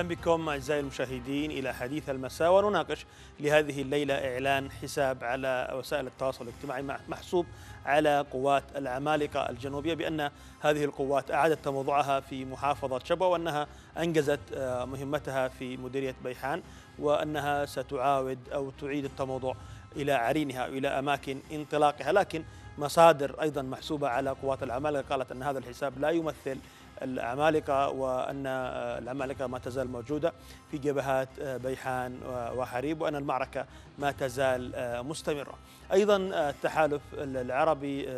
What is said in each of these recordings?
أهلا بكم أعزائي المشاهدين إلى حديث المساء ونناقش لهذه الليلة إعلان حساب على وسائل التواصل الاجتماعي محسوب على قوات العمالقة الجنوبية بأن هذه القوات أعادت تموضعها في محافظة شبوة وأنها أنجزت آه، مهمتها في مديرية بيحان وأنها ستعاود أو تعيد التموضع إلى عرينها وإلى أماكن انطلاقها لكن مصادر أيضا محسوبة على قوات العمالقة قالت أن هذا الحساب لا يمثل العمالقة وأن العمالقة ما تزال موجودة في جبهات آه، بيحان وحريب وأن المعركة ما تزال آه، مستمرة أيضا آه، التحالف العربي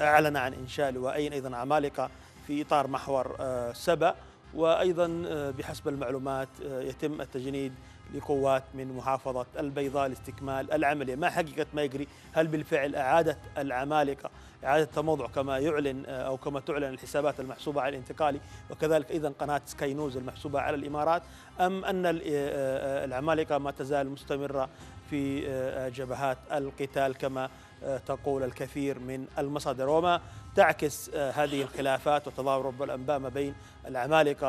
أعلن عن إنشاء لواءين أيضا عمالقة في إطار محور سبأ وأيضا بحسب المعلومات يتم التجنيد لقوات من محافظة البيضاء لاستكمال العملية ما حقيقة ما يجري هل بالفعل أعادت العمالقة إعادة تموضع كما يعلن آه، أو كما تعلن الحسابات المحسوبة على الانتقالي وكذلك أيضا قناة سكاي نوز المحسوبة على الإمارات أم أن آه، آه، العمالقة ما تزال مستمرة في جبهات القتال كما تقول الكثير من المصادر وما تعكس هذه الخلافات وتضارب الأنباء ما بين العمالقة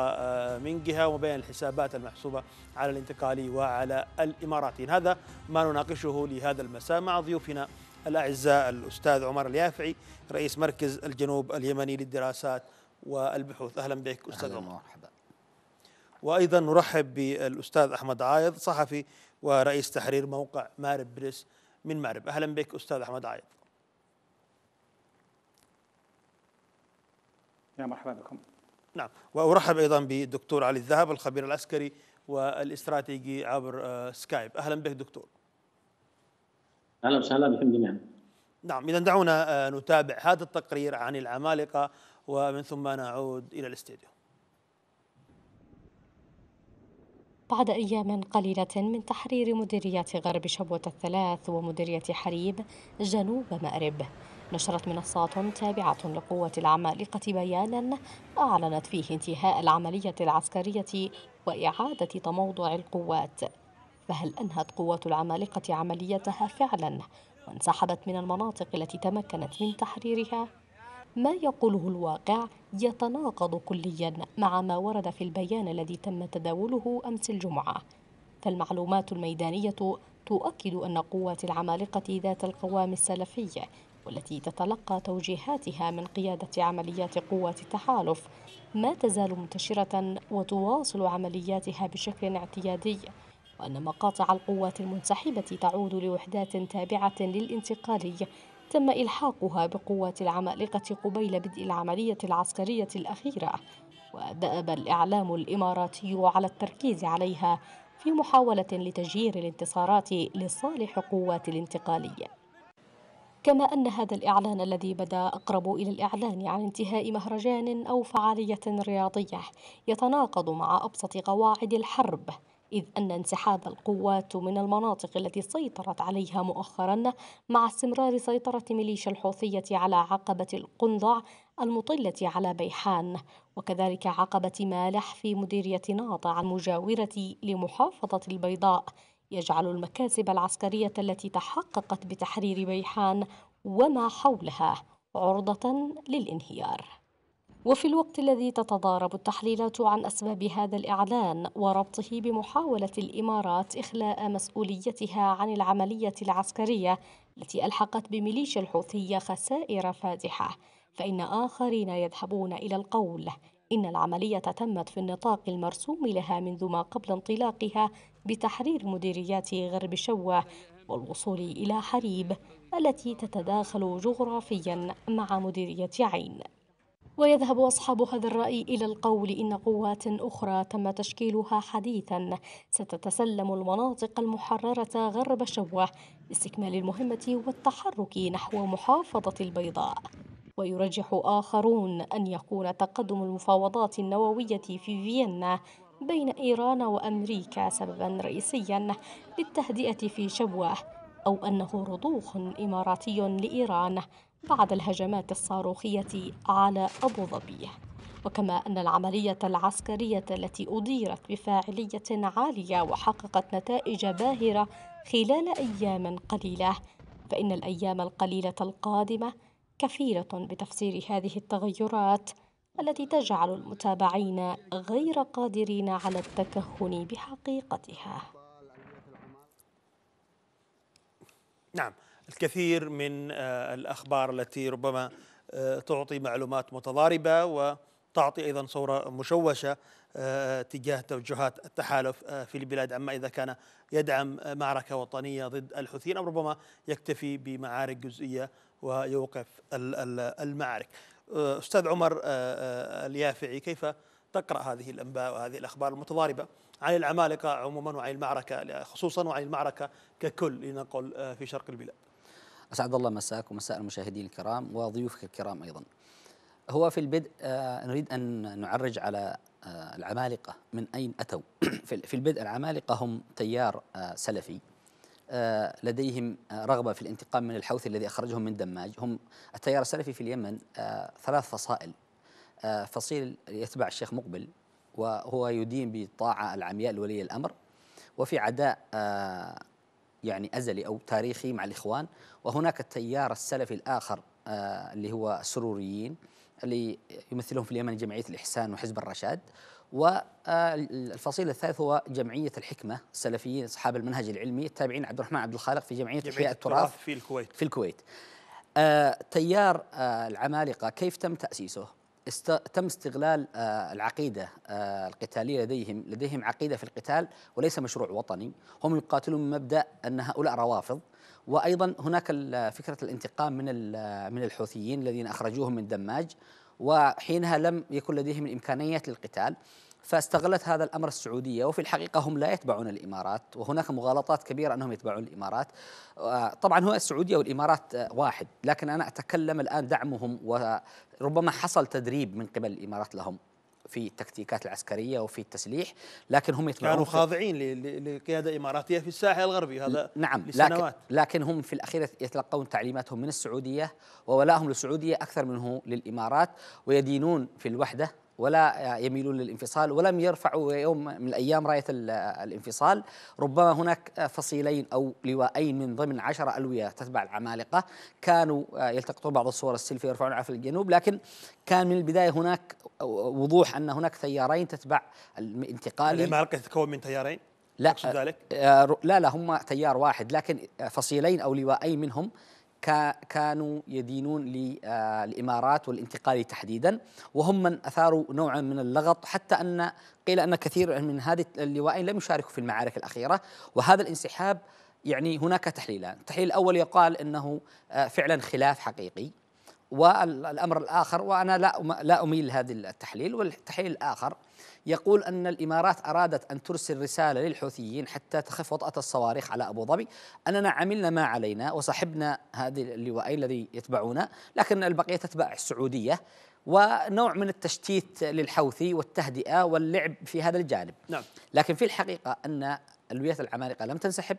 من جهة وبين الحسابات المحسوبة على الانتقالي وعلى الإماراتي هذا ما نناقشه لهذا المساء مع ضيوفنا الأعزاء الأستاذ عمر اليافعي رئيس مركز الجنوب اليمني للدراسات والبحوث أهلا بك أستاذ أهلا عمر مرحبا وأيضا نرحب بالأستاذ أحمد عايض صحفي ورئيس تحرير موقع مارب بريس من مارب أهلا بك أستاذ أحمد عايض يا مرحبا بكم نعم وأرحب أيضا بالدكتور علي الذهب الخبير العسكري والاستراتيجي عبر آه، سكايب أهلا بك دكتور اهلا وسهلا بكم جميعا نعم اذا دعونا آه، نتابع هذا التقرير عن العمالقه ومن ثم نعود الى الاستديو بعد أيام قليلة من تحرير مديريات غرب شبوة الثلاث ومديرية حريب جنوب مأرب نشرت منصات تابعة لقوة العمالقة بيانا أعلنت فيه انتهاء العملية العسكرية وإعادة تموضع القوات فهل أنهت قوات العمالقة عمليتها فعلا وانسحبت من المناطق التي تمكنت من تحريرها؟ ما يقوله الواقع يتناقض كليا مع ما ورد في البيان الذي تم تداوله أمس الجمعة فالمعلومات الميدانية تؤكد أن قوات العمالقة ذات القوام السلفي والتي تتلقى توجيهاتها من قيادة عمليات قوات التحالف ما تزال منتشرة وتواصل عملياتها بشكل اعتيادي وأن مقاطع القوات المنسحبة تعود لوحدات تابعة للانتقالي تم إلحاقها بقوات العمالقة قبيل بدء العملية العسكرية الأخيرة ودأب الإعلام الإماراتي على التركيز عليها في محاولة لتجيير الانتصارات لصالح قوات الانتقالية كما أن هذا الإعلان الذي بدأ أقرب إلى الإعلان عن انتهاء مهرجان أو فعالية رياضية يتناقض مع أبسط قواعد الحرب إذ أن انسحاب القوات من المناطق التي سيطرت عليها مؤخرا مع استمرار سيطرة ميليشيا الحوثية على عقبة القنضع المطلة على بيحان وكذلك عقبة مالح في مديرية ناطع المجاورة لمحافظة البيضاء يجعل المكاسب العسكرية التي تحققت بتحرير بيحان وما حولها عرضة للانهيار وفي الوقت الذي تتضارب التحليلات عن أسباب هذا الإعلان وربطه بمحاولة الإمارات إخلاء مسؤوليتها عن العملية العسكرية التي ألحقت بميليشيا الحوثية خسائر فادحة فإن آخرين يذهبون إلى القول إن العملية تمت في النطاق المرسوم لها منذ ما قبل انطلاقها بتحرير مديريات غرب شوة والوصول إلى حريب التي تتداخل جغرافيا مع مديرية عين ويذهب أصحاب هذا الرأي إلى القول إن قوات أخرى تم تشكيلها حديثا ستتسلم المناطق المحررة غرب شبوة لاستكمال المهمة والتحرك نحو محافظة البيضاء ويرجح آخرون أن يكون تقدم المفاوضات النووية في فيينا بين إيران وأمريكا سببا رئيسيا للتهدئة في شبوة أو أنه رضوخ إماراتي لإيران بعد الهجمات الصاروخية على أبو ظبي وكما أن العملية العسكرية التي أديرت بفاعلية عالية وحققت نتائج باهرة خلال أيام قليلة فإن الأيام القليلة القادمة كفيلة بتفسير هذه التغيرات التي تجعل المتابعين غير قادرين على التكهن بحقيقتها نعم الكثير من آه، الأخبار التي ربما آه، تعطي معلومات متضاربة وتعطي أيضا صورة مشوشة آه، تجاه توجهات التحالف في البلاد أما إذا كان يدعم معركة وطنية ضد الحوثيين أو ربما يكتفي بمعارك جزئية ويوقف المعارك أستاذ عمر اليافعي كيف تقرأ هذه الأنباء وهذه الأخبار المتضاربة عن العمالقة عموما وعن المعركة خصوصا وعن المعركة ككل لنقل آه، في شرق البلاد أسعد الله مساك ومساء المشاهدين الكرام وضيوفك الكرام أيضا هو في البدء آه، نريد أن نعرج على آه، العمالقة من أين أتوا في البدء العمالقة هم تيار سلفي لديهم رغبة في الانتقام من الحوثي الذي أخرجهم من دماج هم التيار السلفي في اليمن ثلاث فصائل فصيل يتبع الشيخ مقبل وهو يدين بالطاعة العمياء لولي الأمر وفي عداء آه، يعني أزلي أو تاريخي مع الإخوان وهناك التيار السلفي الآخر آه، اللي هو السروريين اللي يمثلهم في اليمن جمعية الإحسان وحزب الرشاد والفصيل آه، الثالث هو جمعية الحكمة السلفيين أصحاب المنهج العلمي التابعين عبد الرحمن عبد الخالق في جمعية, جمعية إحياء التراث في الكويت في الكويت آه تيار آه العمالقة كيف تم تأسيسه؟ است... تم استغلال آه، العقيدة آه، القتالية لديهم لديهم عقيدة في القتال وليس مشروع وطني هم يقاتلون من مبدأ أن هؤلاء روافض وأيضا هناك فكرة الانتقام من من الحوثيين الذين أخرجوهم من دماج وحينها لم يكن لديهم الإمكانيات للقتال فاستغلت هذا الامر السعوديه وفي الحقيقه هم لا يتبعون الامارات وهناك مغالطات كبيره انهم يتبعون الامارات آه، طبعا هو السعوديه والامارات آه، واحد لكن انا اتكلم الان دعمهم وربما حصل تدريب من قبل الامارات لهم في التكتيكات العسكريه وفي التسليح لكن هم يتبعون كانوا خاضعين لقياده اماراتيه في الساحل الغربي هذا نعم لسنوات لكن, لكن هم في الاخير يتلقون تعليماتهم من السعوديه وولائهم للسعوديه اكثر منه للامارات ويدينون في الوحده ولا يميلون للانفصال ولم يرفعوا يوم من الأيام راية الانفصال ربما هناك فصيلين أو لواءين من ضمن عشرة ألوية تتبع العمالقة كانوا آه، يلتقطون بعض الصور السيلفي ويرفعونها في الجنوب لكن كان من البداية هناك آه، وضوح أن هناك تيارين تتبع الانتقالي العمالقة تتكون من تيارين؟ لا ذلك؟ آه، لا لا هم تيار واحد لكن فصيلين أو لواءين منهم كانوا يدينون للامارات آه، والانتقالي تحديدا وهم من اثاروا نوعا من اللغط حتى ان قيل ان كثير من هذه اللوائين لم يشاركوا في المعارك الاخيره وهذا الانسحاب يعني هناك تحليلان، التحليل الاول يقال انه آه، فعلا خلاف حقيقي والامر الاخر وانا لا لا اميل لهذا التحليل والتحليل الاخر يقول أن الإمارات أرادت أن ترسل رسالة للحوثيين حتى تخف وطأة الصواريخ على أبو ظبي أننا عملنا ما علينا وصاحبنا هذه اللواء الذي يتبعونا لكن البقية تتبع السعودية ونوع من التشتيت للحوثي والتهدئة واللعب في هذا الجانب نعم. لكن في الحقيقة أن الولايات العمالقة لم تنسحب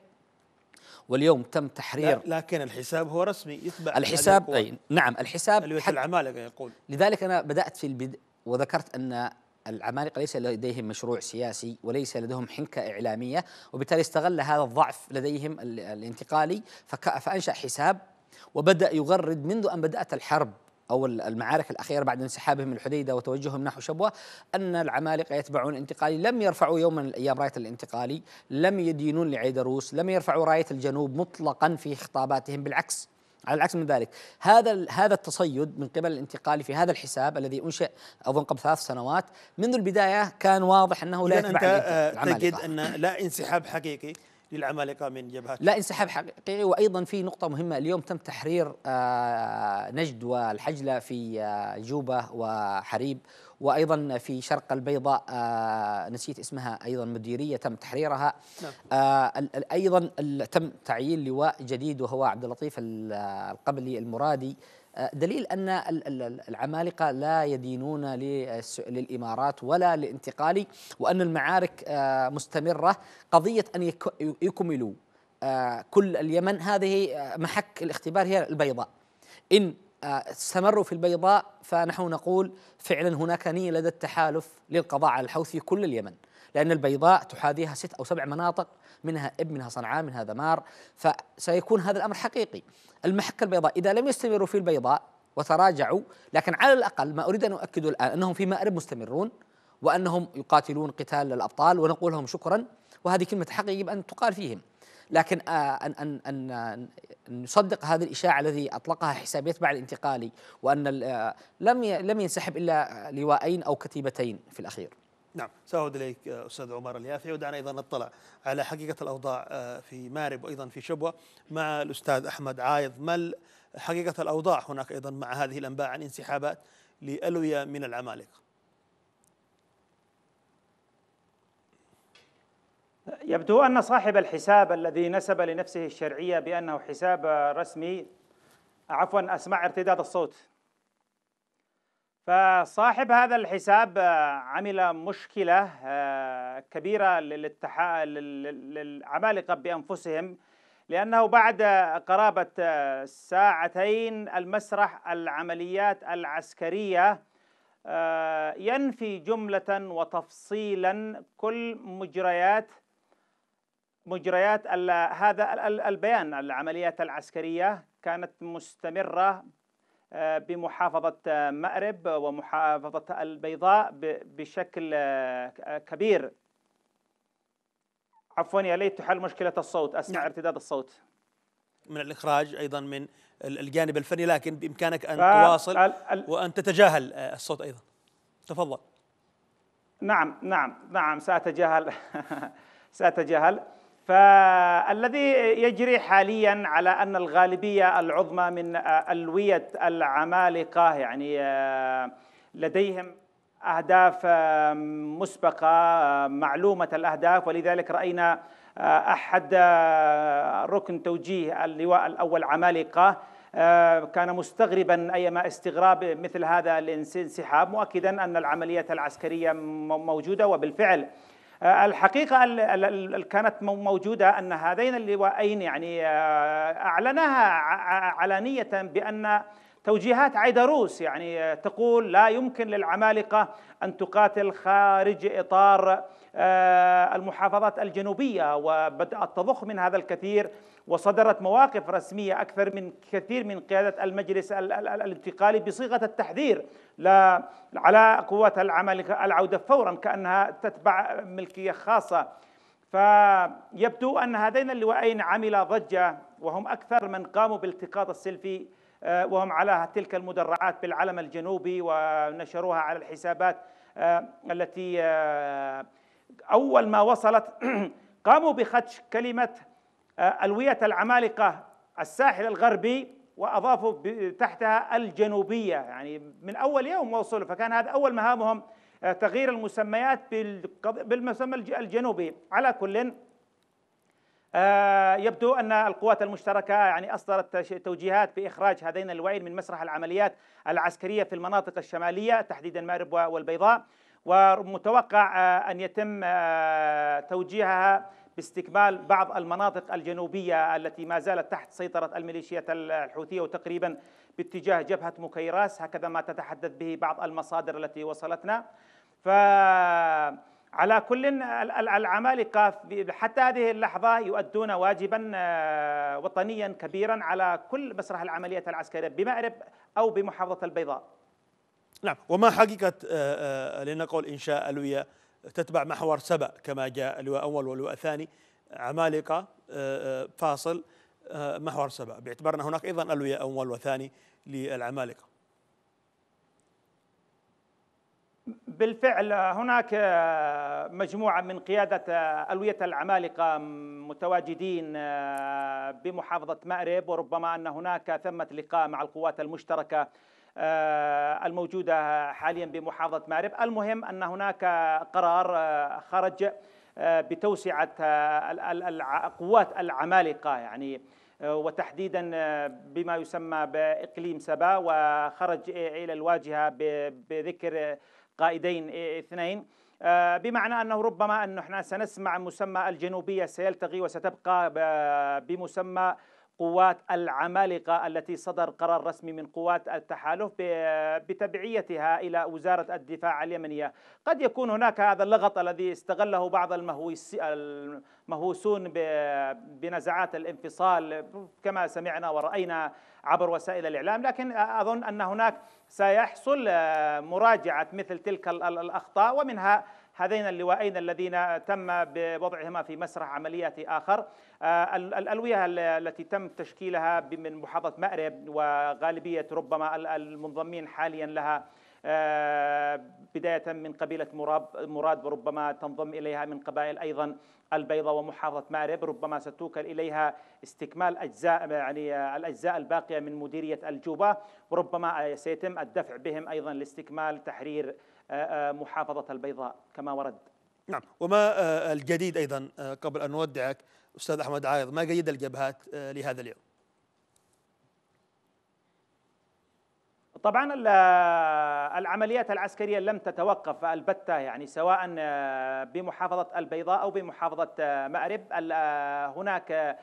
واليوم تم تحرير لكن الحساب هو رسمي يتبع الحساب أي نعم الحساب الولايات العمالقة يقول لذلك أنا بدأت في البدء وذكرت أن العمالقه ليس لديهم مشروع سياسي وليس لديهم حنكه اعلاميه وبالتالي استغل هذا الضعف لديهم الانتقالي فانشا حساب وبدا يغرد منذ ان بدات الحرب او المعارك الاخيره بعد انسحابهم من الحديده وتوجههم نحو شبوه ان العمالقه يتبعون الانتقالي لم يرفعوا يوما من الايام رايه الانتقالي لم يدينون لعيدروس لم يرفعوا رايه الجنوب مطلقا في خطاباتهم بالعكس على العكس من ذلك هذا هذا التصيد من قبل الانتقالي في هذا الحساب الذي انشئ اظن قبل ثلاث سنوات منذ البدايه كان واضح انه لا يتبع انت آه، تجد ان لا انسحاب حقيقي للعمالقه من جبهات لا انسحاب حقيقي وايضا في نقطه مهمه اليوم تم تحرير آه، نجد والحجله في آه، جوبه وحريب وايضا في شرق البيضاء آه، نسيت اسمها ايضا مديريه تم تحريرها نعم. آه، ايضا تم تعيين لواء جديد وهو عبد اللطيف القبلي المرادي آه، دليل ان العمالقه لا يدينون للامارات ولا لانتقالي وان المعارك مستمره قضيه ان يكملوا كل اليمن هذه محك الاختبار هي البيضاء ان استمروا في البيضاء فنحن نقول فعلا هناك نية لدى التحالف للقضاء على الحوثي في كل اليمن لأن البيضاء تحاذيها ست أو سبع مناطق منها إب منها صنعاء منها ذمار فسيكون هذا الأمر حقيقي المحك البيضاء إذا لم يستمروا في البيضاء وتراجعوا لكن على الأقل ما أريد أن أؤكده الآن أنهم في مأرب مستمرون وأنهم يقاتلون قتال الأبطال ونقول لهم شكرا وهذه كلمة حق يجب أن تقال فيهم لكن آه، أن أن أن, نصدق هذه الإشاعة الذي أطلقها حساب يتبع الانتقالي وأن آه، لم لم ينسحب إلا لواءين أو كتيبتين في الأخير نعم سأعود إليك آه، أستاذ عمر اليافعي ودعنا أيضا نطلع على حقيقة الأوضاع في مارب وأيضا في شبوة مع الأستاذ أحمد عايض ما حقيقة الأوضاع هناك أيضا مع هذه الأنباء عن انسحابات لألوية من العمالقة يبدو أن صاحب الحساب الذي نسب لنفسه الشرعية بأنه حساب رسمي عفوا أسمع ارتداد الصوت فصاحب هذا الحساب آه، عمل مشكلة آه، كبيرة للعمالقة بأنفسهم لأنه بعد قرابة آه، ساعتين المسرح العمليات العسكرية ينفي جملة وتفصيلا كل مجريات مجريات هذا البيان العمليات العسكرية كانت مستمرة آه، بمحافظة آه، مأرب ومحافظة البيضاء بشكل آه، كبير عفوا يا ليت تحل مشكلة الصوت أسمع نعم. ارتداد الصوت من الإخراج أيضا من الجانب الفني لكن بإمكانك أن ف... تواصل ال... وأن تتجاهل الصوت أيضا تفضل نعم نعم نعم سأتجاهل سأتجاهل فالذي يجري حاليا على ان الغالبيه العظمى من آه، الويه العمالقه يعني آه، لديهم اهداف آه، مسبقه معلومه الاهداف ولذلك راينا احد ركن توجيه اللواء الاول عمالقه كان مستغربا ايما استغراب مثل هذا الانسحاب مؤكدا ان العمليات العسكريه موجوده وبالفعل آه، الحقيقة كانت موجودة أن هذين اللواءين يعني آه، أعلنها علانية بأن توجيهات عيدروس يعني آه، تقول لا يمكن للعمالقة أن تقاتل خارج إطار آه، المحافظات الجنوبية وبدأت تضخ من هذا الكثير وصدرت مواقف رسمية أكثر من كثير من قيادة المجلس الانتقالي بصيغة التحذير لا على قوات العمل العودة فورا كأنها تتبع ملكية خاصة فيبدو أن هذين اللوائين عمل ضجة وهم أكثر من قاموا بالتقاط السيلفي آه، وهم على تلك المدرعات بالعلم الجنوبي ونشروها على الحسابات آه، التي أول ما وصلت قاموا بخدش كلمة آه، ألوية العمالقة الساحل الغربي وأضافوا تحتها الجنوبية يعني من أول يوم وصلوا فكان هذا أول مهامهم آه، تغيير المسميات بالمسمى الجنوبي على كل آه، يبدو أن القوات المشتركة يعني أصدرت توجيهات بإخراج هذين الوعيد من مسرح العمليات العسكرية في المناطق الشمالية تحديدا مأرب والبيضاء ومتوقع آه، أن يتم آه، توجيهها باستكمال بعض المناطق الجنوبية التي ما زالت تحت سيطرة الميليشيات الحوثية وتقريبا باتجاه جبهة مكيراس هكذا ما تتحدث به بعض المصادر التي وصلتنا فعلى كل العمالقة حتى هذه اللحظة يؤدون واجبا آه، وطنيا كبيرا على كل مسرح العمليات العسكرية بمأرب أو بمحافظة البيضاء نعم وما حقيقة آه، آه، لنقول إنشاء ألوية تتبع محور سبأ كما جاء اللواء أول واللواء ثاني عمالقة آه، فاصل محور سبأ باعتبار أن هناك أيضا ألوية أول وثاني للعمالقة بالفعل هناك مجموعة من قيادة ألوية العمالقة متواجدين بمحافظة مأرب وربما أن هناك ثمة لقاء مع القوات المشتركة آه، الموجودة حاليا بمحافظة مأرب المهم أن هناك قرار آه، خرج آه، بتوسعة قوات العمالقة يعني وتحديدا بما يسمى بإقليم سبا وخرج إلى الواجهة بذكر قائدين اثنين بمعنى أنه ربما أن نحن سنسمع مسمى الجنوبية سيلتغي وستبقى بمسمى قوات العمالقة التي صدر قرار رسمي من قوات التحالف بتبعيتها إلى وزارة الدفاع اليمنية قد يكون هناك هذا اللغط الذي استغله بعض المهوسون بنزعات الانفصال كما سمعنا ورأينا عبر وسائل الإعلام لكن أظن أن هناك سيحصل مراجعة مثل تلك الأخطاء ومنها هذين اللوائين الذين تم بوضعهما في مسرح عمليات آخر آه، الألوية التي تم تشكيلها من محافظة مأرب وغالبية ربما المنضمين حاليا لها آه، بداية من قبيلة مراد وربما تنضم إليها من قبائل أيضا البيضة ومحافظة مأرب ربما ستوكل إليها استكمال أجزاء يعني آه، الأجزاء الباقية من مديرية الجوبة وربما سيتم الدفع بهم أيضا لاستكمال تحرير آه، آه، محافظة البيضاء كما ورد نعم وما آه، الجديد أيضا قبل أن نودعك أستاذ أحمد عايض ما جيد الجبهات لهذا اليوم طبعا العمليات العسكريه لم تتوقف البته يعني سواء بمحافظه البيضاء او بمحافظه مأرب هناك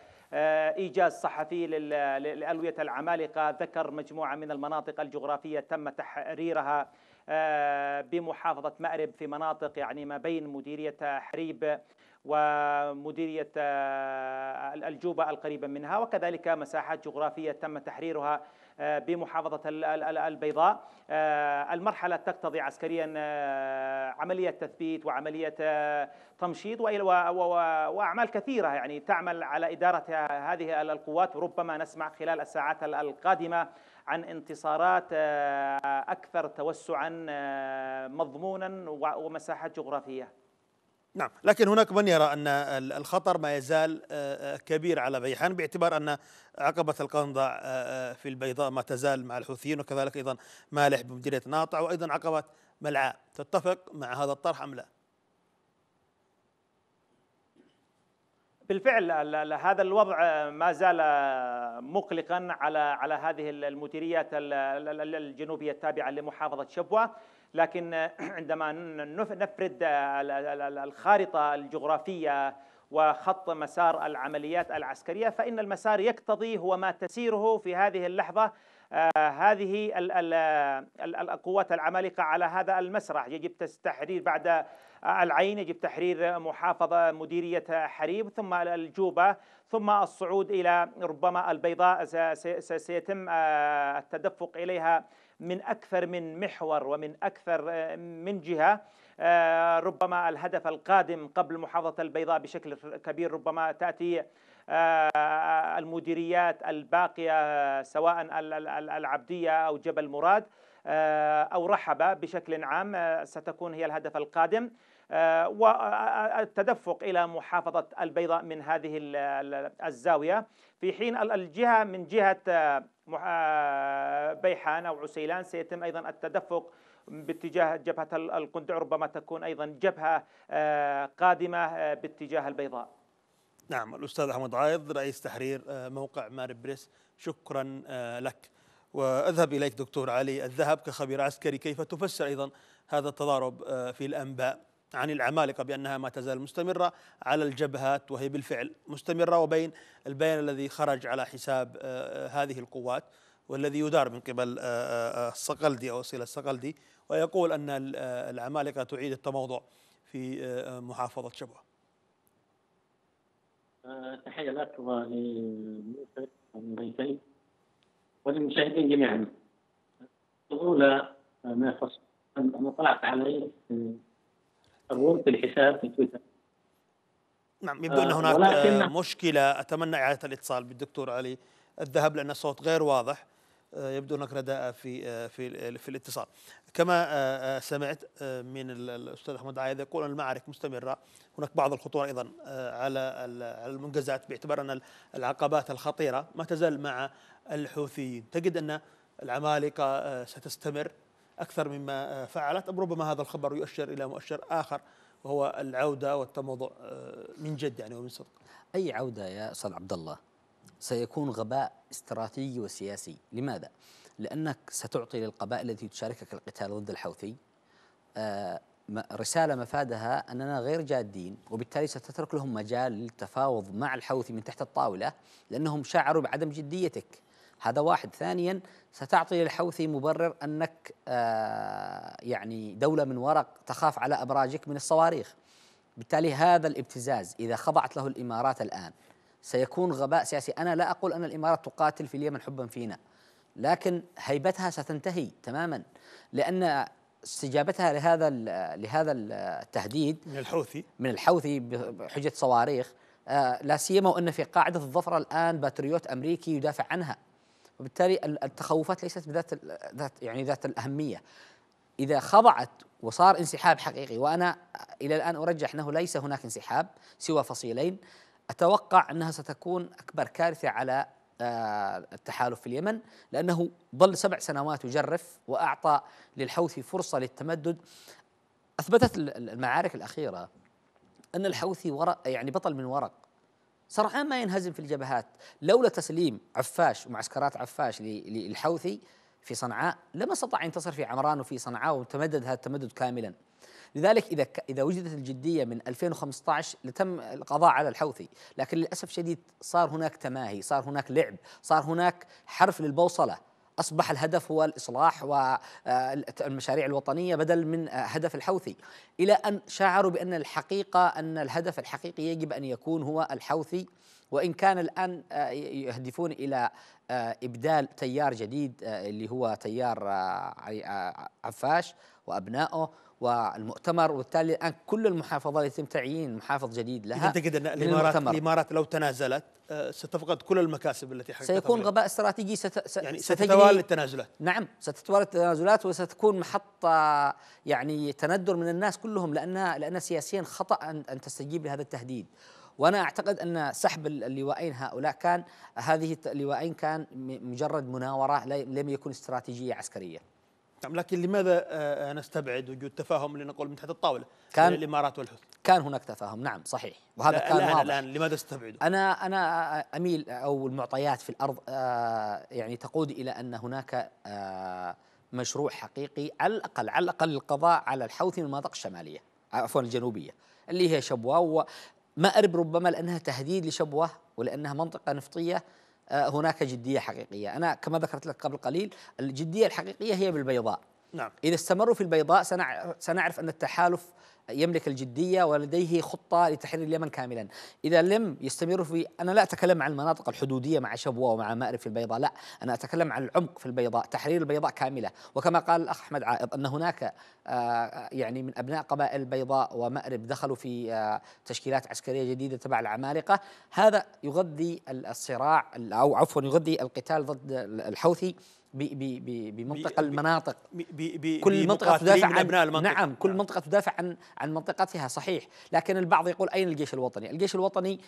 ايجاز صحفي للالويه العمالقه ذكر مجموعه من المناطق الجغرافيه تم تحريرها آه، بمحافظة مأرب في مناطق يعني ما بين مديرية حريب ومديرية آه، الجوبة القريبة منها وكذلك مساحات جغرافية تم تحريرها آه، بمحافظة البيضاء المرحلة تقتضي عسكريا عملية تثبيت وعملية تمشيط وأعمال كثيرة يعني تعمل على إدارة هذه القوات ربما نسمع خلال الساعات القادمة عن انتصارات آه، اكثر توسعا آه، مضمونا ومساحات جغرافيه نعم لكن هناك من يرى أن الخطر ما يزال آه، كبير على بيحان باعتبار أن عقبة القنضع في البيضاء ما تزال مع الحوثيين وكذلك أيضا مالح بمديريه ناطع وأيضا عقبة ملعاء تتفق مع هذا الطرح أم لا؟ بالفعل هذا الوضع ما زال مقلقا على على هذه المديريات الجنوبيه التابعه لمحافظه شبوه لكن عندما نفرد الخارطه الجغرافيه وخط مسار العمليات العسكريه فان المسار يقتضي هو ما تسيره في هذه اللحظه آه، هذه القوات العمالقه على هذا المسرح يجب تحرير بعد العين يجب تحرير محافظة مديرية حريب ثم الجوبة ثم الصعود إلى ربما البيضاء سيتم آه، التدفق إليها من أكثر من محور ومن أكثر آه، من جهة آه، ربما الهدف القادم قبل محافظة البيضاء بشكل كبير ربما تأتي المديريات الباقية سواء العبدية أو جبل مراد أو رحبة بشكل عام ستكون هي الهدف القادم آه، والتدفق إلى محافظة البيضاء من هذه الزاوية في حين الجهة من جهة آه، آه، بيحان أو عسيلان سيتم أيضا التدفق باتجاه جبهة القندع ربما تكون أيضا جبهة قادمة باتجاه البيضاء نعم الأستاذ أحمد عايض رئيس تحرير موقع مارب بريس شكرا لك وأذهب إليك دكتور علي الذهب كخبير عسكري كيف تفسر أيضا هذا التضارب في الأنباء عن العمالقة بأنها ما تزال مستمرة على الجبهات وهي بالفعل مستمرة وبين البيان الذي خرج على حساب آه، آه، هذه القوات والذي يدار من قبل آه، الصقلدي أو أصيل الصقلدي ويقول أن العمالقة تعيد التموضع في محافظة شبوة تحية لك ولموسف ولضيفي وللمشاهدين جميعا الأولى ما خص أنا عليه الروم في الحساب في تويتر نعم يبدو آه، ان هناك ولكن... مشكله اتمنى اعاده الاتصال بالدكتور علي الذهب لان الصوت غير واضح آه، يبدو هناك رداءة في آه، في في الاتصال كما سمعت من الاستاذ احمد عايد يقول المعارك مستمره هناك بعض الخطوره ايضا على على المنجزات باعتبار ان العقبات الخطيره ما تزال مع الحوثيين تجد ان العمالقه ستستمر أكثر مما فعلت ربما هذا الخبر يؤشر إلى مؤشر آخر وهو العودة والتموضع آه، من جد يعني ومن صدق أي عودة يا أستاذ عبد الله سيكون غباء استراتيجي وسياسي لماذا؟ لأنك ستعطي للقبائل التي تشاركك القتال ضد الحوثي آه، رسالة مفادها أننا غير جادين وبالتالي ستترك لهم مجال للتفاوض مع الحوثي من تحت الطاولة لأنهم شعروا بعدم جديتك هذا واحد ثانيا ستعطي للحوثي مبرر أنك آه، يعني دولة من ورق تخاف على أبراجك من الصواريخ بالتالي هذا الابتزاز إذا خضعت له الإمارات الآن سيكون غباء سياسي أنا لا أقول أن الإمارات تقاتل في اليمن حبا فينا لكن هيبتها ستنتهي تماما لأن استجابتها لهذا لهذا التهديد من الحوثي من الحوثي بحجة صواريخ آه، لا سيما وأن في قاعدة الظفرة الآن باتريوت أمريكي يدافع عنها وبالتالي التخوفات ليست بذات ذات يعني ذات الاهميه اذا خضعت وصار انسحاب حقيقي وانا الى الان ارجح انه ليس هناك انسحاب سوى فصيلين اتوقع انها ستكون اكبر كارثه على آه، التحالف في اليمن لانه ظل سبع سنوات يجرف واعطى للحوثي فرصه للتمدد اثبتت المعارك الاخيره ان الحوثي ورق يعني بطل من ورق سرعان ما ينهزم في الجبهات لولا تسليم عفاش ومعسكرات عفاش للحوثي في صنعاء لما استطاع ينتصر في عمران وفي صنعاء وتمدد هذا التمدد كاملا لذلك اذا اذا وجدت الجديه من 2015 لتم القضاء على الحوثي، لكن للاسف شديد صار هناك تماهي، صار هناك لعب، صار هناك حرف للبوصله، أصبح الهدف هو الإصلاح والمشاريع آه، الوطنية بدل من آه، هدف الحوثي إلى أن شعروا بأن الحقيقة أن الهدف الحقيقي يجب أن يكون هو الحوثي وإن كان الآن آه، يهدفون إلى إبدال تيار جديد اللي هو تيار عفاش وأبنائه والمؤتمر وبالتالي الان كل المحافظات يتم تعيين محافظ جديد لها تعتقد ان الامارات الامارات لو تنازلت آه، ستفقد كل المكاسب التي حققتها سيكون غباء استراتيجي ست يعني ستتوالى التنازلات نعم ستتوالى التنازلات وستكون محطه يعني تندر من الناس كلهم لان لان سياسيا خطا ان, أن تستجيب لهذا التهديد وانا اعتقد ان سحب اللواءين هؤلاء كان هذه اللواءين كان مجرد مناوره لم يكن استراتيجيه عسكريه نعم لكن لماذا آه، آه، نستبعد وجود تفاهم لنقول من تحت الطاوله كان الامارات والحوثي؟ كان هناك تفاهم نعم صحيح وهذا لا كان لا واضح الان لماذا استبعد؟ انا انا آه، اميل او المعطيات في الارض يعني تقود الى ان هناك مشروع حقيقي على الاقل على الاقل للقضاء على الحوثي من المناطق الشماليه عفوا الجنوبيه اللي هي شبوه ومأرب ربما لانها تهديد لشبوه ولانها منطقه نفطيه آه، هناك جدية حقيقية أنا كما ذكرت لك قبل قليل الجدية الحقيقية هي بالبيضاء نعم. إذا استمروا في البيضاء سنعرف أن التحالف يملك الجدية ولديه خطة لتحرير اليمن كاملا إذا لم يستمر في أنا لا أتكلم عن المناطق الحدودية مع شبوة ومع مأرب في البيضاء لا أنا أتكلم عن العمق في البيضاء تحرير البيضاء كاملة وكما قال الأخ أحمد عائض أن هناك آه، يعني من أبناء قبائل البيضاء ومأرب دخلوا في آه، تشكيلات عسكرية جديدة تبع العمالقة هذا يغذي الصراع أو عفوا يغذي القتال ضد الحوثي بمنطقه المناطق بي بي كل منطقه تدافع عن أبناء المنطقة. نعم كل نعم. منطقه تدافع عن عن منطقتها صحيح لكن البعض يقول اين الجيش الوطني الجيش الوطني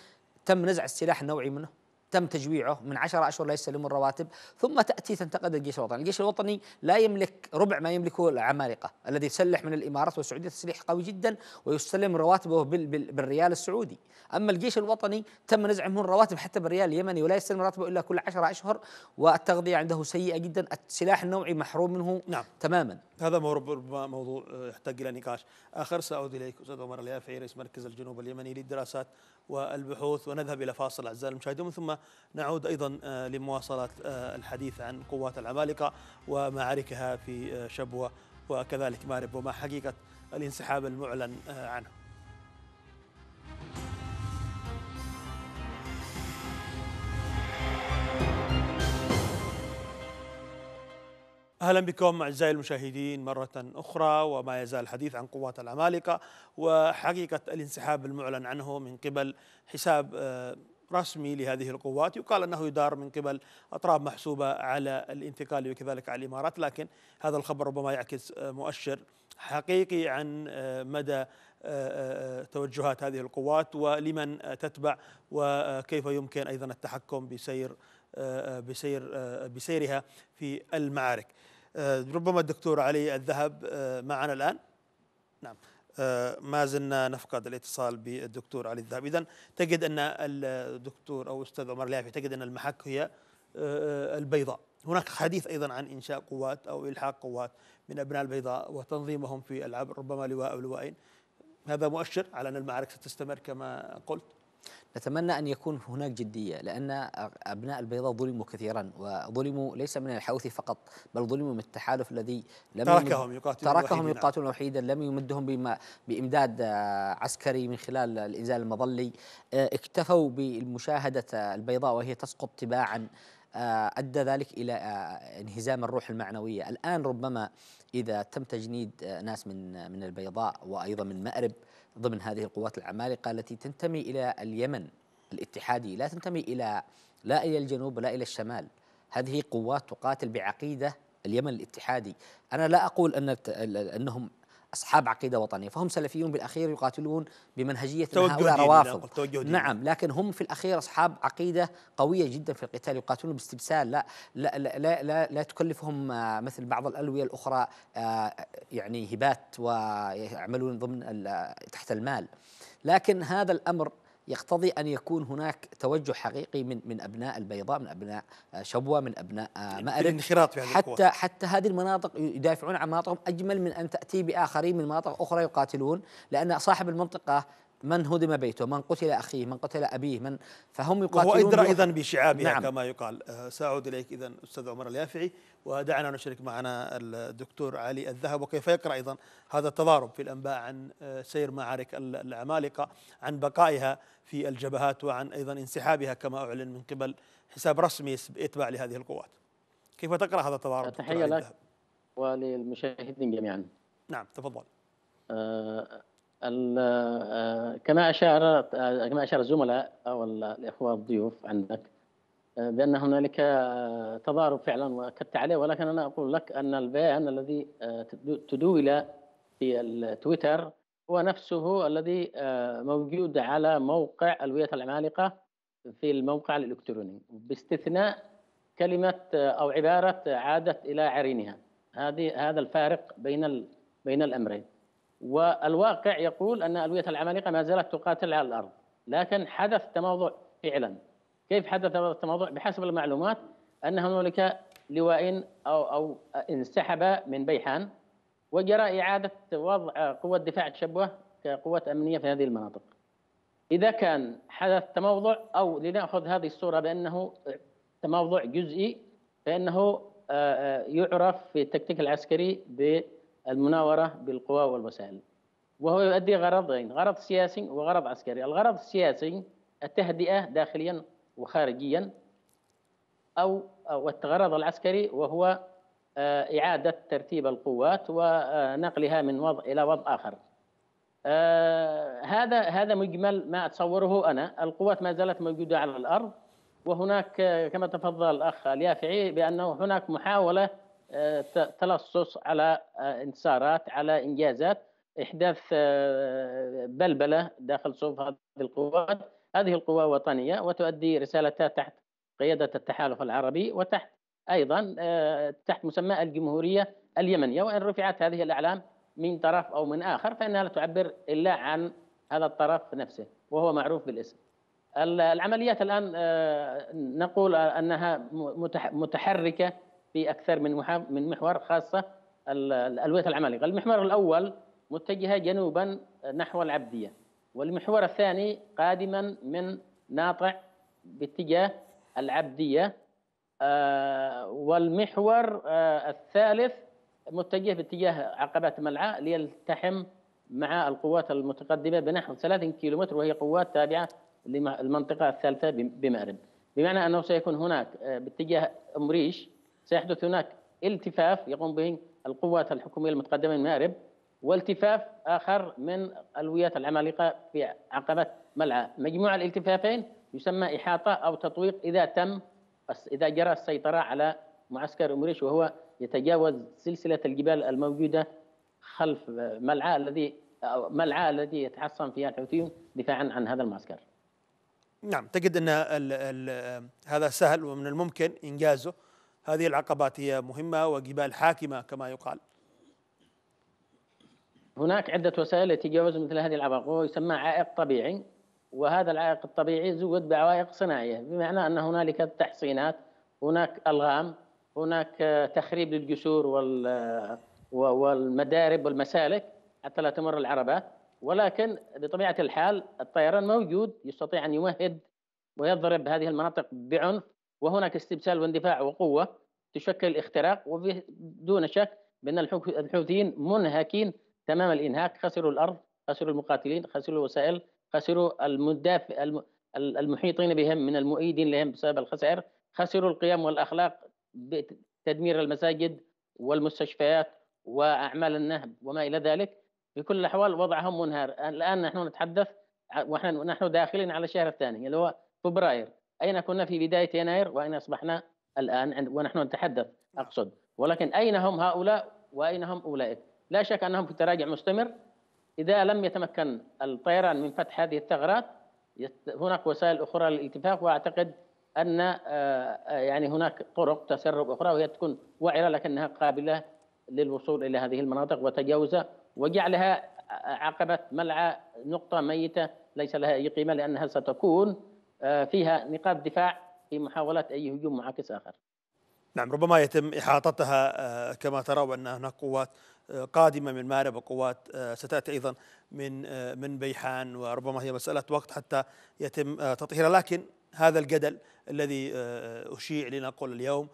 تم نزع السلاح النوعي منه تم تجويعه من عشرة أشهر لا يستلمون الرواتب ثم تأتي تنتقد الجيش الوطني الجيش الوطني لا يملك ربع ما يملكه العمالقة الذي تسلح من الإمارات والسعودية تسليح قوي جدا ويستلم رواتبه بالريال السعودي أما الجيش الوطني تم نزعه من الرواتب حتى بالريال اليمني ولا يستلم راتبه إلا كل عشرة أشهر والتغذية عنده سيئة جدا السلاح النوعي محروم منه نعم. تماما هذا ربما موضوع آه، يحتاج إلى نقاش آخر سأعود إليك أستاذ عمر اليافعي رئيس مركز الجنوب اليمني للدراسات والبحوث ونذهب إلى فاصل أعزائي المشاهدين ثم نعود أيضا آه، لمواصلة آه، الحديث عن قوات العمالقة ومعاركها في آه، شبوة وكذلك مارب وما حقيقة الانسحاب المعلن عنه أهلا بكم أعزائي المشاهدين مرة أخرى وما يزال الحديث عن قوات العمالقة وحقيقة الانسحاب المعلن عنه من قبل حساب آه، رسمي لهذه القوات يقال أنه يدار من قبل أطراف محسوبة على الانتقال وكذلك على الإمارات لكن هذا الخبر ربما يعكس آه، مؤشر حقيقي عن آه، مدى توجهات هذه القوات ولمن تتبع وكيف يمكن أيضا التحكم بسير بسير بسيرها في المعارك آه، ربما الدكتور علي الذهب آه، معنا الآن نعم آه، ما زلنا نفقد الاتصال بالدكتور علي الذهب إذا تجد أن الدكتور أو أستاذ عمر اليافي تجد أن المحك هي البيضاء هناك حديث أيضا عن إنشاء قوات أو إلحاق قوات من أبناء البيضاء وتنظيمهم في ألعاب ربما لواء أو لواءين هذا مؤشر على أن المعارك ستستمر كما قلت نتمنى أن يكون هناك جدية لأن أبناء البيضاء ظلموا كثيرا وظلموا ليس من الحوثي فقط بل ظلموا من التحالف الذي لم تركهم يقاتلون تركهم يقاتلون وحيدا لم يمدهم بما بإمداد عسكري من خلال الإنزال المظلي آه، اكتفوا بمشاهدة البيضاء وهي تسقط تباعا آه، أدى ذلك إلى آه، انهزام الروح المعنوية الآن ربما إذا تم تجنيد ناس من من البيضاء وأيضا من مأرب ضمن هذه القوات العمالقة التي تنتمي إلى اليمن الاتحادي لا تنتمي إلى لا إلى الجنوب ولا إلى الشمال هذه قوات تقاتل بعقيدة اليمن الاتحادي أنا لا أقول أن أنهم أصحاب عقيدة وطنية فهم سلفيون بالأخير يقاتلون بمنهجية هؤلاء روافض نعم لكن هم في الأخير أصحاب عقيدة قوية جدا في القتال يقاتلون باستبسال لا لا لا لا, لا, لا تكلفهم آه، مثل بعض الألوية الأخرى آه، يعني هبات ويعملون ضمن آه، تحت المال لكن هذا الأمر يقتضي ان يكون هناك توجه حقيقي من من ابناء البيضاء من ابناء شبوه من ابناء مأرب حتى الكوة. حتى هذه المناطق يدافعون عن مناطقهم اجمل من ان تاتي باخرين من مناطق اخرى يقاتلون لان صاحب المنطقه من هدم بيته من قتل أخيه من قتل أبيه من فهم يقاتلون وهو أدرى أيضا بشعابها نعم كما يقال أه، سأعود إليك إذا أستاذ عمر اليافعي ودعنا نشرك معنا الدكتور علي الذهب وكيف يقرأ أيضا هذا التضارب في الأنباء عن أه، سير معارك العمالقة عن بقائها في الجبهات وعن أيضا انسحابها كما أعلن من قبل حساب رسمي يتبع لهذه القوات كيف تقرأ هذا التضارب تحية لك وللمشاهدين جميعا نعم تفضل أه آه، كما اشار آه، كما اشار الزملاء او الاخوه الضيوف عندك آه، بان هنالك تضارب فعلا واكدت عليه ولكن انا اقول لك ان البيان الذي تدول في التويتر هو نفسه الذي موجود على موقع الويه العمالقه في الموقع الالكتروني باستثناء كلمه او عباره عادت الى عرينها هذه هذا الفارق بين بين الامرين والواقع يقول ان الويه العمالقه ما زالت تقاتل على الارض لكن حدث تموضع فعلا كيف حدث التموضع بحسب المعلومات ان هنالك لواء او او انسحب من بيحان وجرى اعاده وضع قوه دفاع شبوه كقوات امنيه في هذه المناطق. اذا كان حدث تموضع او لناخذ هذه الصوره بانه تموضع جزئي فانه آه، آه، يعرف في التكتيك العسكري ب المناورة بالقوى والوسائل وهو يؤدي غرضين غرض سياسي وغرض عسكري الغرض السياسي التهدئة داخليا وخارجيا أو, أو الغرض العسكري وهو آه، إعادة ترتيب القوات ونقلها من وضع إلى وضع آخر آه، هذا هذا مجمل ما أتصوره أنا القوات ما زالت موجودة على الأرض وهناك كما تفضل الأخ اليافعي بأنه هناك محاولة تلصص على آه، انتصارات على انجازات احداث آه، بلبله داخل صفوف هذه القوات هذه القوى وطنيه وتؤدي رسالتها تحت قياده التحالف العربي وتحت ايضا آه، تحت مسمى الجمهوريه اليمنيه وان رفعت هذه الاعلام من طرف او من اخر فانها لا تعبر الا عن هذا الطرف نفسه وهو معروف بالاسم. العمليات الان نقول انها متحركه في اكثر من من محور خاصه الالويه العمالقه، المحور الاول متجهه جنوبا نحو العبديه، والمحور الثاني قادما من ناطع باتجاه العبديه، آه، والمحور آه، الثالث متجه باتجاه عقبات ملعاء ليلتحم مع القوات المتقدمه بنحو 30 كيلومتر وهي قوات تابعه للمنطقه الثالثه بمأرب، بمعنى انه سيكون هناك آه، باتجاه امريش سيحدث هناك التفاف يقوم به القوات الحكومية المتقدمة من مأرب والتفاف آخر من ألويات العمالقة في عقبة ملعى مجموع الالتفافين يسمى إحاطة أو تطويق إذا تم إذا جرى السيطرة على معسكر أمريش وهو يتجاوز سلسلة الجبال الموجودة خلف ملعى الذي ملعى الذي يتحصن فيها الحوثيون دفاعا عن هذا المعسكر نعم تجد أن الـ الـ هذا سهل ومن الممكن إنجازه هذه العقبات هي مهمة وجبال حاكمة كما يقال هناك عدة وسائل لتجاوز مثل هذه العوائق ويسمى يسمى عائق طبيعي وهذا العائق الطبيعي زود بعوائق صناعية بمعنى أن هنالك تحصينات هناك ألغام هناك تخريب للجسور والمدارب والمسالك حتى لا تمر العربات ولكن بطبيعة الحال الطيران موجود يستطيع أن يمهد ويضرب هذه المناطق بعنف وهناك استبسال واندفاع وقوة تشكل اختراق ودون شك بأن الحوثيين منهكين تمام الإنهاك خسروا الأرض خسروا المقاتلين خسروا الوسائل خسروا المدافع المحيطين بهم من المؤيدين لهم بسبب الخسائر خسروا القيم والأخلاق بتدمير المساجد والمستشفيات وأعمال النهب وما إلى ذلك بكل الأحوال وضعهم منهار الآن نحن نتحدث ونحن داخلين على الشهر الثاني اللي هو فبراير أين كنا في بداية يناير وأين أصبحنا الآن ونحن نتحدث أقصد ولكن أين هم هؤلاء وأين هم أولئك لا شك أنهم في تراجع مستمر إذا لم يتمكن الطيران من فتح هذه الثغرات هناك وسائل أخرى للالتفاف وأعتقد أن آه، آه، يعني هناك طرق تسرب أخرى وهي تكون وعرة لكنها قابلة للوصول إلى هذه المناطق وتجاوزها وجعلها آه، عقبة ملعى نقطة ميتة ليس لها أي قيمة لأنها ستكون آه، فيها نقاط دفاع في محاولات أي هجوم معاكس آخر نعم ربما يتم إحاطتها آه، كما ترى وأن هناك قوات آه، قادمة من مارب وقوات ستأتي أيضا من من بيحان وربما هي مسألة وقت حتى يتم تطهيرها لكن هذا الجدل الذي أشيع لنقل اليوم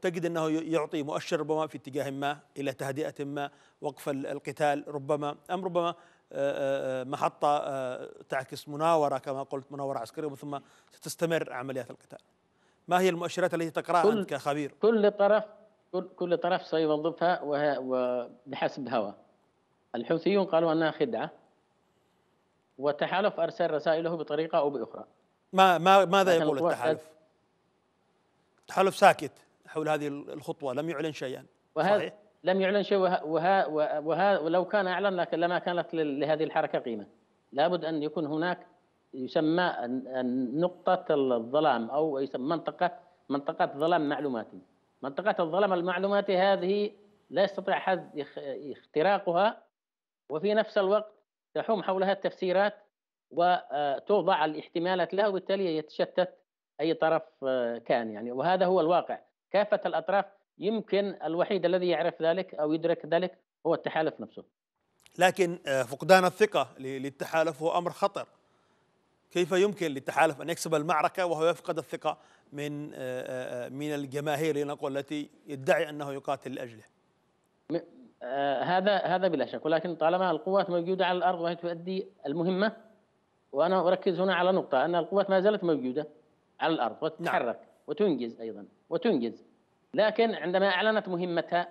تجد أنه يعطي مؤشر ربما في اتجاه ما إلى تهدئة ما وقف القتال ربما أم ربما محطة آه، تعكس مناورة كما قلت مناورة عسكرية ومن ثم ستستمر عمليات القتال ما هي المؤشرات التي تقرأها أنت كخبير؟ كل طرف كل, كل طرف سيوظفها وه... بحسب هوى الحوثيون قالوا أنها خدعة والتحالف أرسل رسائله بطريقة أو بأخرى ما, ما ماذا يقول التحالف؟ التحالف ساكت حول هذه الخطوة لم يعلن شيئا وهذا صحيح؟ لم يعلن شيء وها وها وها ولو كان أعلن لما كانت لهذه الحركة قيمة لابد أن يكون هناك يسمى نقطة الظلام أو يسمى منطقة منطقة ظلام معلوماتي منطقة الظلام المعلوماتي هذه لا يستطيع أحد اختراقها وفي نفس الوقت تحوم حولها التفسيرات وتوضع الاحتمالات لها وبالتالي يتشتت أي طرف آه، كان يعني وهذا هو الواقع كافة الأطراف يمكن الوحيد الذي يعرف ذلك أو يدرك ذلك هو التحالف نفسه لكن آه، فقدان الثقة للتحالف هو أمر خطر كيف يمكن للتحالف أن يكسب المعركة وهو يفقد الثقة من آه، آه، من الجماهير لنقول التي يدعي أنه يقاتل لأجله هذا هذا بلا شك ولكن طالما القوات موجودة على الأرض وهي تؤدي المهمة وأنا أركز هنا على نقطة أن القوات ما زالت موجودة على الأرض نعم. وتتحرك نعم. وتنجز أيضا وتنجز لكن عندما أعلنت مهمتها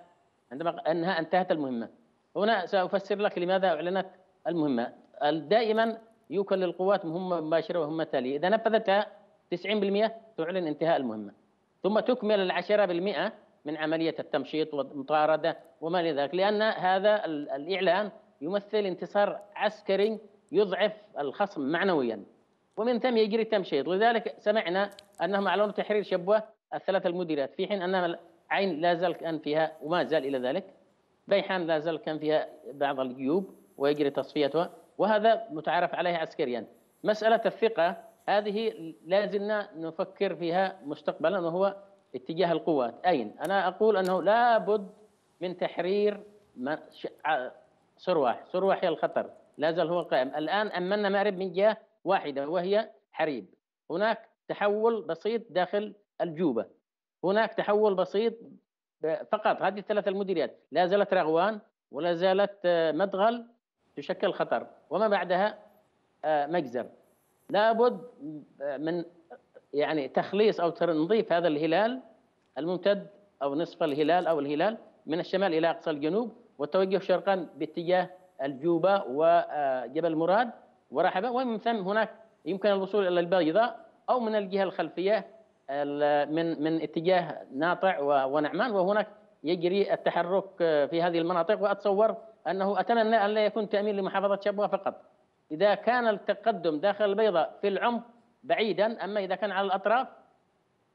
عندما أنها انتهت المهمة هنا سأفسر لك لماذا أعلنت المهمة دائما يوكل للقوات مهمة مباشرة ومهمة تالية إذا نفذتها 90% تعلن انتهاء المهمة ثم تكمل العشرة 10% من عملية التمشيط والمطاردة وما إلى ذلك لأن هذا الإعلان يمثل انتصار عسكري يضعف الخصم معنويا ومن ثم يجري التمشيط ولذلك سمعنا أنهم أعلنوا تحرير شبوة الثلاث المديرات في حين أن عين لا زال كان فيها وما زال إلى ذلك بيحان لا زال كان فيها بعض الجيوب ويجري تصفيتها وهذا متعارف عليه عسكريا مسألة الثقة هذه لا زلنا نفكر فيها مستقبلا وهو اتجاه القوات أين أنا أقول أنه لابد من تحرير سرواح سرواح هي الخطر لا زال هو قائم الآن أمنا مأرب من جهة واحدة وهي حريب هناك تحول بسيط داخل الجوبة هناك تحول بسيط فقط هذه الثلاث المديريات لا زالت رغوان ولا زالت آه، مدغل تشكل خطر وما بعدها آه، مجزر لابد آه، من يعني تخليص او تنظيف هذا الهلال الممتد او نصف الهلال او الهلال من الشمال الى اقصى الجنوب والتوجه شرقا باتجاه الجوبه وجبل مراد ورحبه ومن ثم هناك يمكن الوصول الى البيضاء او من الجهه الخلفيه من من اتجاه ناطع ونعمان وهناك يجري التحرك في هذه المناطق واتصور انه اتمنى ان لا يكون تامين لمحافظه شبوه فقط. اذا كان التقدم داخل البيضاء في العمق بعيدا اما اذا كان على الاطراف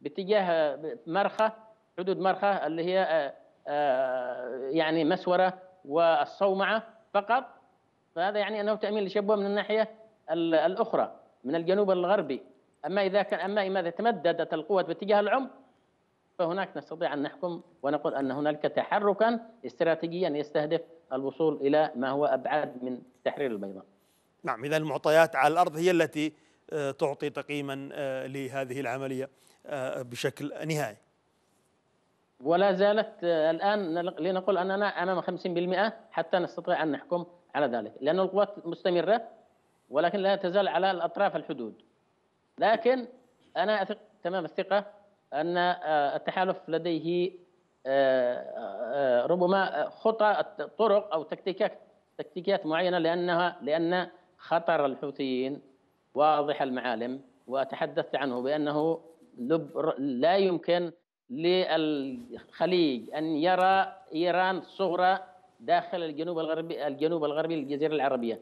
باتجاه مرخه حدود مرخه اللي هي آه، آه، يعني مسوره والصومعه فقط فهذا يعني انه تامين لشبوه من الناحيه الاخرى من الجنوب الغربي أما إذا كان أما إذا تمددت القوة باتجاه العمق فهناك نستطيع أن نحكم ونقول أن هنالك تحركا استراتيجيا يستهدف الوصول إلى ما هو أبعد من تحرير البيضاء نعم إذا المعطيات على الأرض هي التي آه، تعطي تقييما آه، لهذه العملية آه، بشكل نهائي ولا زالت الآن لنقول أننا أمام 50% حتى نستطيع أن نحكم على ذلك لأن القوات مستمرة ولكن لا تزال على الأطراف الحدود لكن انا اثق تمام الثقه ان آه، التحالف لديه آه، آه، ربما خطى طرق او تكتيكات تكتيكات معينه لانها لان خطر الحوثيين واضح المعالم وتحدثت عنه بانه لا يمكن للخليج ان يرى ايران صغرى داخل الجنوب الغربي الجنوب الغربي للجزيره العربيه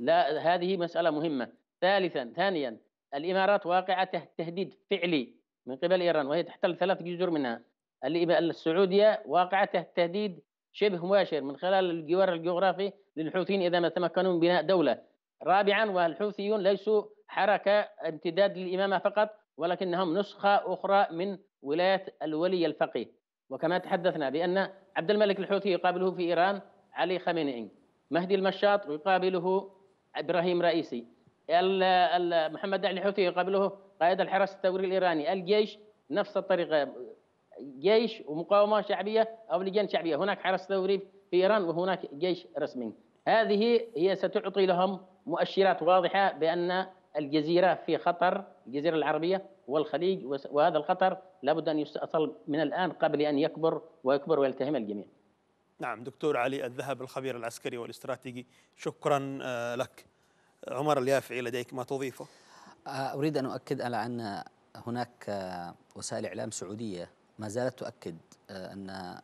لا هذه مساله مهمه ثالثا ثانيا الإمارات واقعة تهديد فعلي من قبل إيران وهي تحتل ثلاث جزر منها السعودية واقعة تهديد شبه مباشر من خلال الجوار الجغرافي للحوثيين إذا ما تمكنوا من بناء دولة رابعا والحوثيون ليسوا حركة امتداد للإمامة فقط ولكنهم نسخة أخرى من ولاية الولي الفقيه وكما تحدثنا بأن عبد الملك الحوثي يقابله في إيران علي خامنئي مهدي المشاط يقابله إبراهيم رئيسي محمد علي حوثي قبله قائد الحرس الثوري الايراني الجيش نفس الطريقه جيش ومقاومه شعبيه او لجان شعبيه هناك حرس ثوري في ايران وهناك جيش رسمي هذه هي ستعطي لهم مؤشرات واضحه بان الجزيره في خطر الجزيره العربيه والخليج وهذا الخطر لابد ان يستأصل من الان قبل ان يكبر ويكبر ويلتهم الجميع. نعم دكتور علي الذهب الخبير العسكري والاستراتيجي شكرا آه، لك. عمر اليافعي لديك ما تضيفه؟ أريد أن أؤكد على أن هناك وسائل إعلام سعودية ما زالت تؤكد أن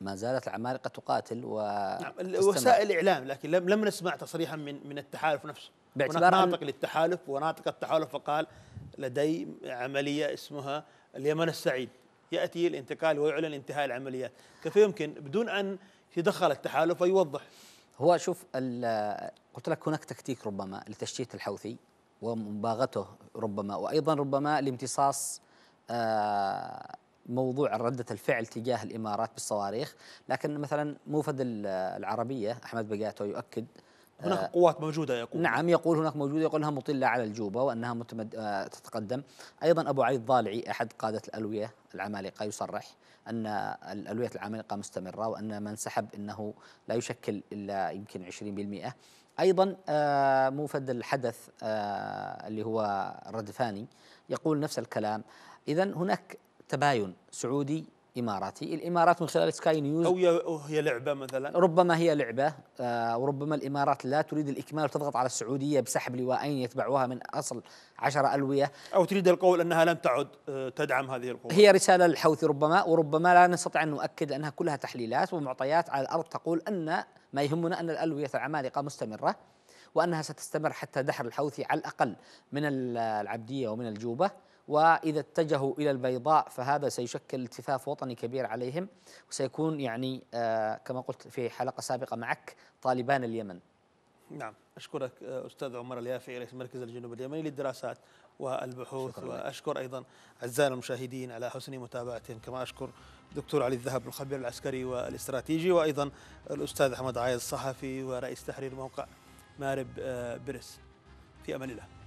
ما زالت العمالقة تقاتل و نعم وسائل إعلام لكن لم لم نسمع تصريحا من من التحالف نفسه باعتبار ناطق للتحالف وناطق التحالف فقال لدي عملية اسمها اليمن السعيد يأتي الانتقال ويعلن انتهاء العمليات كيف يمكن بدون أن يتدخل التحالف ويوضح هو شوف قلت لك هناك تكتيك ربما لتشتيت الحوثي ومباغته ربما وايضا ربما لامتصاص آه، موضوع ردة الفعل تجاه الإمارات بالصواريخ لكن مثلا موفد العربية أحمد بقاتو يؤكد هناك آه، قوات موجودة يقول نعم يقول هناك موجودة يقول أنها مطلة على الجوبة وأنها متمد... آه، تتقدم أيضا أبو علي الضالعي أحد قادة الألوية العمالقة يصرح أن الألوية العمالقة مستمرة وأن من سحب أنه لا يشكل إلا يمكن 20% ايضا آه، موفد الحدث اللي هو الردفاني يقول نفس الكلام اذا هناك تباين سعودي إماراتي الإمارات من خلال سكاي نيوز أو هي لعبة مثلا ربما هي لعبة آه وربما الإمارات لا تريد الإكمال وتضغط على السعودية بسحب لواءين يتبعوها من أصل عشرة ألوية أو تريد القول أنها لم تعد آه، تدعم هذه القوة هي رسالة للحوثي ربما وربما لا نستطيع أن نؤكد لأنها كلها تحليلات ومعطيات على الأرض تقول أن ما يهمنا أن الألوية العمالقة مستمرة وأنها ستستمر حتى دحر الحوثي على الأقل من العبدية ومن الجوبة وإذا اتجهوا إلى البيضاء فهذا سيشكل التفاف وطني كبير عليهم وسيكون يعني آه، كما قلت في حلقة سابقة معك طالبان اليمن نعم أشكرك آه، أستاذ عمر اليافعي رئيس مركز الجنوب اليمني للدراسات والبحوث وأشكر أيضا أعزائنا المشاهدين على حسن متابعتهم كما أشكر دكتور علي الذهب الخبير العسكري والاستراتيجي وأيضا الأستاذ أحمد عايز الصحفي ورئيس تحرير موقع مارب آه، برس في أمان الله